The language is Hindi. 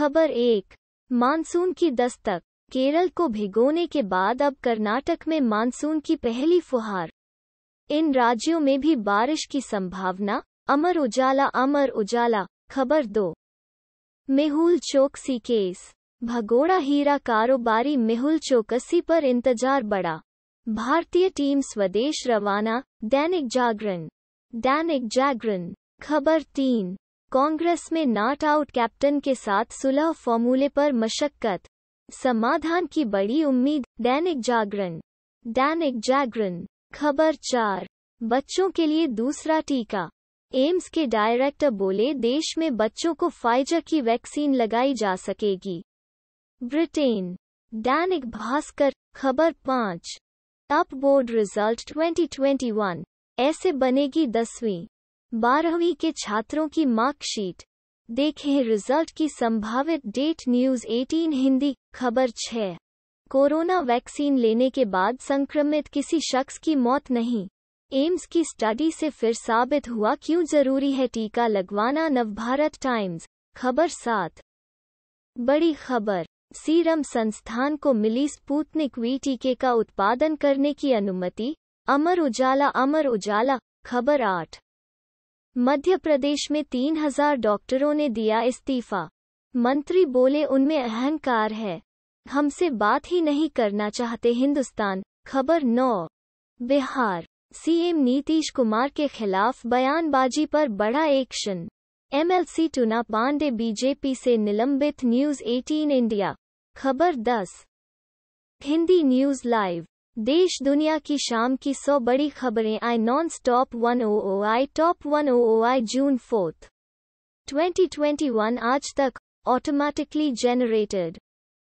खबर एक मानसून की दस्तक केरल को भिगोने के बाद अब कर्नाटक में मानसून की पहली फुहार इन राज्यों में भी बारिश की संभावना अमर उजाला अमर उजाला खबर दो मेहुल चौकसी केस भगोड़ा हीरा कारोबारी मेहुल चौकसी पर इंतजार बढ़ा भारतीय टीम स्वदेश रवाना दैनिक जागरण दैनिक जागरण खबर तीन कांग्रेस में नाट आउट कैप्टन के साथ सुलह फॉर्मूले पर मशक्कत समाधान की बड़ी उम्मीद दैनिक जागरण दैनिक जागरण खबर चार बच्चों के लिए दूसरा टीका एम्स के डायरेक्टर बोले देश में बच्चों को फाइजर की वैक्सीन लगाई जा सकेगी ब्रिटेन दैनिक भास्कर खबर पाँच अपबोर्ड रिजल्ट 2021 ऐसे बनेगी दसवीं बारहवीं के छात्रों की मार्कशीट देखें रिजल्ट की संभावित डेट न्यूज 18 हिंदी खबर 6 कोरोना वैक्सीन लेने के बाद संक्रमित किसी शख्स की मौत नहीं एम्स की स्टडी से फिर साबित हुआ क्यों जरूरी है टीका लगवाना नवभारत टाइम्स खबर सात बड़ी खबर सीरम संस्थान को मिली स्पूतनिक वी टीके का उत्पादन करने की अनुमति अमर उजाला अमर उजाला खबर आठ मध्य प्रदेश में तीन हजार डॉक्टरों ने दिया इस्तीफा मंत्री बोले उनमें अहंकार है हमसे बात ही नहीं करना चाहते हिंदुस्तान खबर नौ बिहार सीएम नीतीश कुमार के खिलाफ बयानबाजी पर बड़ा action MLC Tuna Pandey BJP से निलंबित न्यूज 18 इंडिया खबर 10 हिंदी न्यूज लाइव देश दुनिया की शाम की सौ बड़ी खबरें आई non stop one O O आई टॉप वन ओ ओ आई जून फोर्थ 2021 आज तक ऑटोमेटिकली जेनरेटेड